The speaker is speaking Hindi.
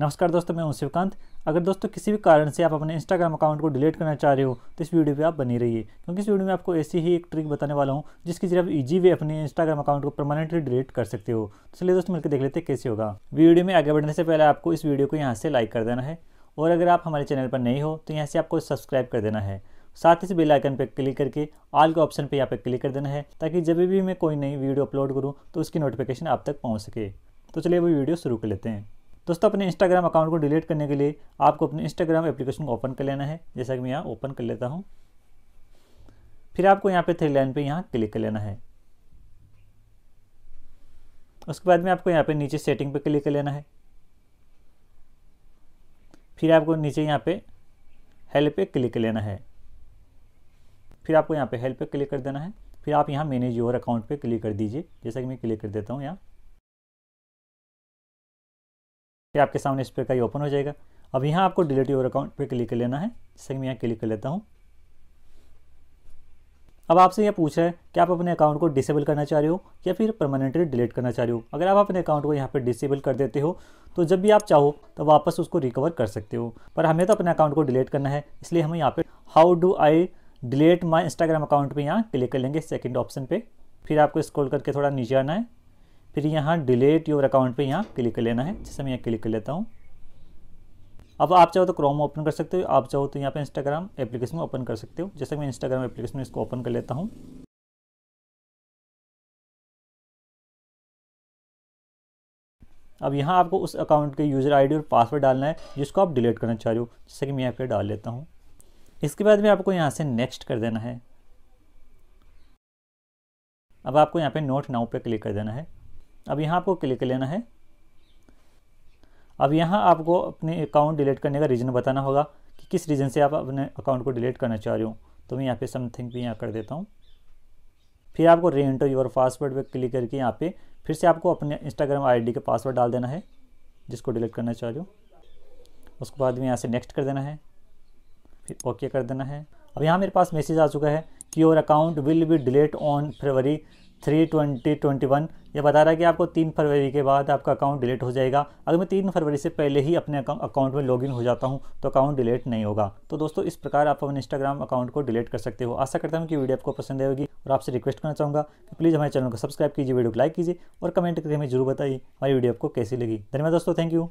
नमस्कार दोस्तों मैं हूं शिवकांत अगर दोस्तों किसी भी कारण से आप अपने इंस्टाग्राम अकाउंट को डिलीट करना चाह रहे हो तो इस वीडियो पे आप बनी रहिए क्योंकि इस वीडियो में आपको ऐसी ही एक ट्रिक बताने वाला हूं जिसके जरिए आप इजी वे अपने इंस्टाग्राम अकाउंट को परमानेंटली डिलीट कर सकते हो तो चलिए दोस्तों मिलकर देख लेते कैसे होगा वीडियो में आगे बढ़ने से पहले आपको इस वीडियो को यहाँ से लाइक कर देना है और अगर आप हमारे चैनल पर नहीं हो तो यहाँ से आपको सब्सक्राइब कर देना है साथ ही बेल आइकन पर क्लिक करके ऑल के ऑप्शन पर यहाँ पर क्लिक कर देना है ताकि जब भी मैं कोई नई वीडियो अपलोड करूँ तो उसकी नोटिफिकेशन आप तक पहुँच सके तो चलिए वो वीडियो शुरू कर लेते हैं दोस्तों अपने इंस्टाग्राम अकाउंट को डिलीट करने के लिए आपको अपने इंस्टाग्राम एप्लीकेशन को ओपन कर लेना है जैसा कि मैं यहाँ ओपन कर लेता हूँ फिर आपको यहाँ पे थ्री लाइन पे यहाँ क्लिक कर लेना है उसके बाद में आपको यहाँ पे नीचे सेटिंग पे क्लिक कर लेना है फिर आपको नीचे यहाँ पे हेल्प पे क्लिक कर लेना है फिर आपको यहाँ पे हेल्प पे क्लिक कर देना है फिर आप यहाँ मैनेज योर अकाउंट पे क्लिक कर दीजिए जैसा कि मैं क्लिक कर देता हूँ यहाँ फिर आपके सामने इस प्रकार ये ओपन हो जाएगा अब यहाँ आपको डिलीट योर अकाउंट पे क्लिक कर लेना है जैसे कि मैं यहाँ क्लिक कर लेता हूँ अब आपसे यह पूछ रहा है कि आप अपने अकाउंट को डिसेबल करना चाह रहे हो या फिर परमानेंटली डिलीट करना चाह रहे हो अगर आप अपने अकाउंट को यहाँ पर डिसेबल कर देते हो तो जब भी आप चाहो तो वापस उसको रिकवर कर सकते हो पर हमें तो अपने अकाउंट को डिलीट करना है इसलिए हम यहाँ पर how do I delete my Instagram account पर यहाँ क्लिक कर लेंगे सेकेंड ऑप्शन पर फिर आपको स्क्रॉल करके थोड़ा नीचे आना है फिर यहाँ डिलेट योर अकाउंट पे यहाँ क्लिक कर लेना है जैसे मैं यहाँ क्लिक कर लेता हूँ अब आप चाहो तो क्रोम ओपन कर सकते हो आप चाहो तो यहाँ पे इंस्टाग्राम एप्लीकेशन ओपन कर सकते हो जैसे मैं इंस्टाग्राम एप्लीकेशन में इसको ओपन कर लेता हूँ अब यहाँ आपको उस अकाउंट के यूज़र आईडी और पासवर्ड डालना है जिसको आप डिलीट करना चाह रहे हो जैसे कि मैं यहाँ पे डाल लेता हूँ इसके बाद में आपको यहाँ से नेक्स्ट कर देना है अब आपको यहाँ पे नोट नाउ पे क्लिक कर देना है अब यहाँ आपको क्लिक लेना है अब यहाँ आपको अपने अकाउंट डिलीट करने का रीज़न बताना होगा कि किस रीज़न से आप अपने अकाउंट को डिलीट करना चाह रहे हो तो मैं यहाँ पे समथिंग भी यहाँ कर देता हूँ फिर आपको री एंटर यूर पासवर्ड पर क्लिक करके यहाँ पे फिर से आपको अपने इंस्टाग्राम आईडी का पासवर्ड डाल देना है जिसको डिलीट करना चाह रहे हो उसके बाद में यहाँ से नेक्स्ट कर देना है फिर ओके कर देना है अब यहाँ मेरे पास मैसेज आ चुका है कि your account will be delete on February three twenty twenty one ये बता रहा है कि आपको तीन फरवरी के बाद आपका अकाउंट डिलीट हो जाएगा अगर मैं तीन फरवरी से पहले ही अपने अकाउंट में लॉगिन हो जाता हूँ तो अकाउंट डिलीट नहीं होगा तो दोस्तों इस प्रकार आप अपने इंस्टाग्राम अकाउंट को डिलीट कर सकते हो आशा करता हूँ कि वीडियो आपको पसंद आएगी और आपसे रिक्वेस्ट करना चाहूँगा कि प्लीज़ हमारे चैनल को सब्सक्राइब कीजिए वीडियो को लाइक कीजिए और कमेंट करके हमें जरूर बताइए हमारी वीडियो आपको कैसी लगी धन्यवाद दोस्तों थैंक यू